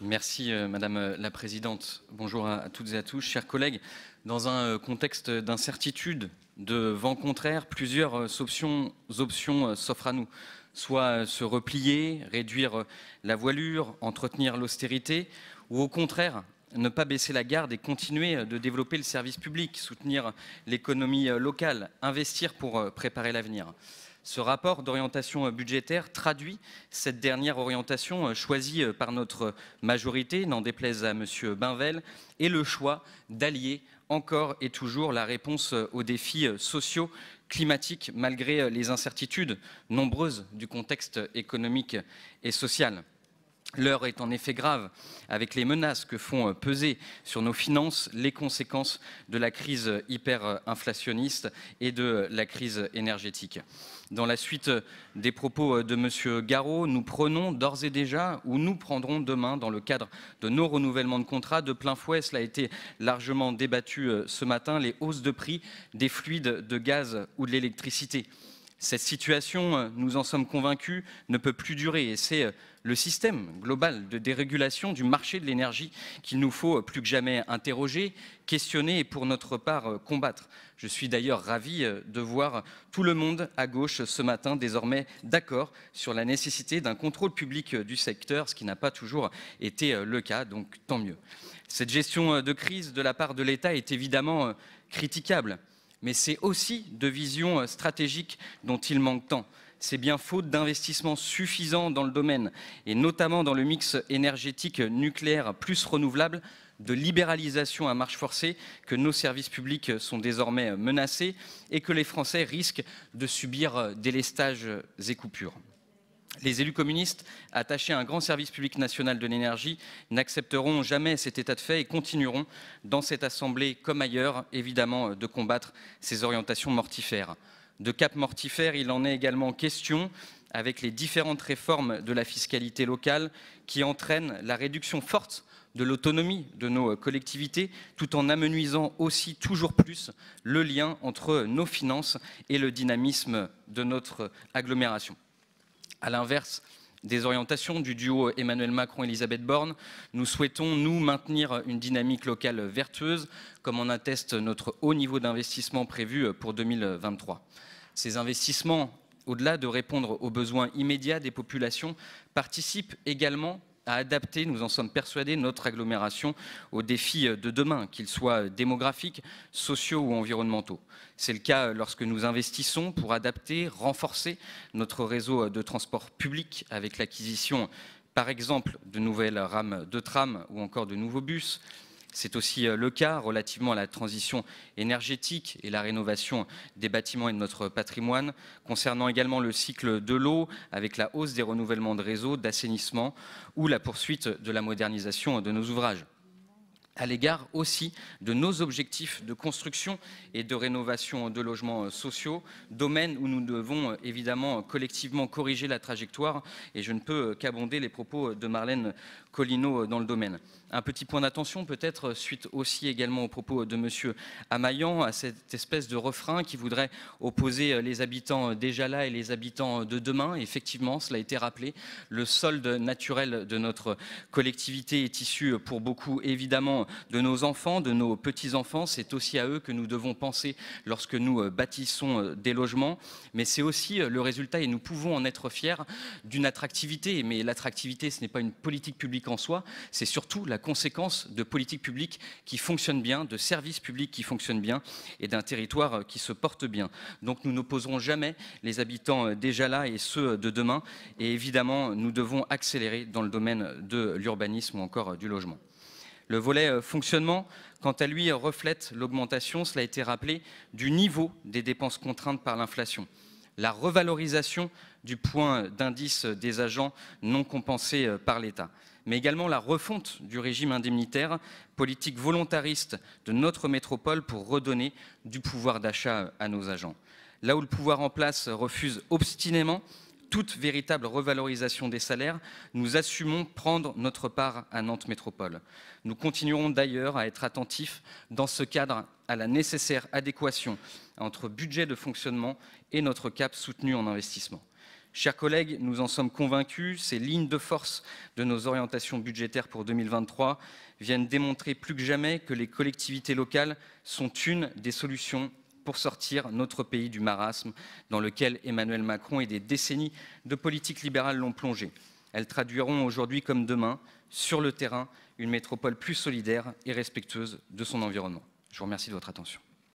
Merci euh, Madame la Présidente. Bonjour à, toutes et à tous. Chers collègues, dans un euh, contexte d'incertitude, de vent contraire, plusieurs euh, options s'offrent à nous. Soit se replier, réduire la voilure, entretenir l'austérité, ou au contraire, ne pas baisser la garde et continuer de développer le service public, soutenir l'économie locale, investir pour préparer l'avenir. Ce rapport d'orientation euh, budgétaire traduit cette dernière orientation euh, choisie euh, par notre majorité, n'en déplaise à M. Bainvel, et le choix d'allier encore et toujours la réponse aux défis sociaux, climatiques, malgré les incertitudes nombreuses du contexte économique et social. L'heure est en effet grave avec les menaces que font peser sur nos finances les conséquences de la crise hyperinflationniste et de la crise énergétique. Dans la suite des propos de M. Garot, nous prenons d'ores et déjà, ou nous prendrons demain, dans le cadre de nos renouvellements de contrats, de plein fouet, cela a été largement débattu euh, ce matin, les hausses de prix des fluides de gaz ou de l'électricité. Cette situation, euh, nous en sommes convaincus, ne peut plus durer et c'est euh, le système global de dérégulation du marché de l'énergie qu'il nous faut euh, plus que jamais interroger, questionner et pour notre part combattre. Je suis d'ailleurs ravi de voir tout le monde à gauche ce matin désormais d'accord sur la nécessité d'un contrôle public du secteur, ce qui n'a pas toujours été le cas, donc tant mieux. Cette gestion de crise de la part de l'État est évidemment critiquable mais c'est aussi de vision euh, stratégique dont il manque tant. C'est bien faute d'investissements suffisants dans le domaine, et notamment dans le mix énergétique nucléaire plus renouvelable, de libéralisation à marche forcée que nos services publics sont désormais menacés et que les Français risquent de subir des euh, délestages et coupures. Les élus communistes, attachés à un grand service public national de l'énergie, n'accepteront jamais cet état de fait et continueront, dans cette Assemblée comme ailleurs, évidemment, euh, de combattre ces orientations mortifères. De cap mortifère, il en est également question avec les différentes réformes de la fiscalité locale qui entraînent la réduction forte de l'autonomie de nos euh, collectivités, tout en amenuisant aussi toujours plus le lien entre nos finances et le dynamisme de notre euh, agglomération. À l'inverse des orientations du duo Emmanuel Macron-Elisabeth Borne, nous souhaitons, nous, maintenir une dynamique locale vertueuse, comme en atteste notre haut niveau d'investissement prévu pour 2023. Ces investissements, au-delà de répondre aux besoins immédiats des populations, participent également à adapter, nous en sommes persuadés, notre agglomération aux défis de demain, qu'ils soient démographiques, sociaux ou environnementaux. C'est le cas lorsque nous investissons pour adapter, renforcer notre réseau de transport public avec l'acquisition, par exemple, de nouvelles rames de tram ou encore de nouveaux bus, c'est aussi euh, le cas relativement à la transition énergétique et la rénovation des bâtiments et de notre patrimoine, concernant également le cycle de l'eau avec la hausse des renouvellements de réseaux, d'assainissement ou la poursuite de la modernisation de nos ouvrages à l'égard aussi de nos objectifs de construction et de rénovation de logements euh, sociaux, domaine où nous devons euh, évidemment collectivement corriger la trajectoire et je ne peux euh, qu'abonder les propos de Marlène Collineau dans le domaine. Un petit point d'attention peut-être suite aussi également aux propos de monsieur Amaillan à cette espèce de refrain qui voudrait opposer les habitants déjà là et les habitants de demain. effectivement, cela a été rappelé, le solde naturel de notre collectivité est issu pour beaucoup évidemment de nos enfants, de nos petits-enfants. C'est aussi à eux que nous devons penser lorsque nous euh, bâtissons euh, des logements, mais c'est aussi euh, le résultat, et nous pouvons en être fiers, d'une attractivité. Mais l'attractivité, ce n'est pas une politique publique en soi, c'est surtout la conséquence de politiques publiques qui fonctionnent bien, de services publics qui fonctionnent bien et d'un territoire qui se porte bien. Donc nous n'opposerons jamais les habitants déjà là et ceux de demain. Et évidemment, nous devons accélérer dans le domaine de l'urbanisme ou encore du logement. Le volet euh, fonctionnement, quant à lui, reflète l'augmentation, cela a été rappelé, du niveau des dépenses contraintes par l'inflation. La revalorisation du point d'indice des agents non compensés euh, par l'État, mais également la refonte du régime indemnitaire, politique volontariste de notre métropole pour redonner du pouvoir d'achat à nos agents. Là où le pouvoir en place refuse obstinément toute véritable revalorisation des salaires, nous assumons prendre notre part à Nantes Métropole. Nous continuerons d'ailleurs à être attentifs dans ce cadre à la nécessaire adéquation entre budget de fonctionnement et notre cap soutenu en investissement. Chers collègues, nous en sommes convaincus, ces lignes de force de nos orientations budgétaires pour 2023 viennent démontrer plus que jamais que les collectivités locales sont une des solutions pour sortir notre pays du marasme dans lequel Emmanuel Macron et des décennies de politique libérale l'ont plongé. Elles traduiront aujourd'hui comme demain, sur le terrain, une métropole plus solidaire et respectueuse de son environnement. Je vous remercie de votre attention.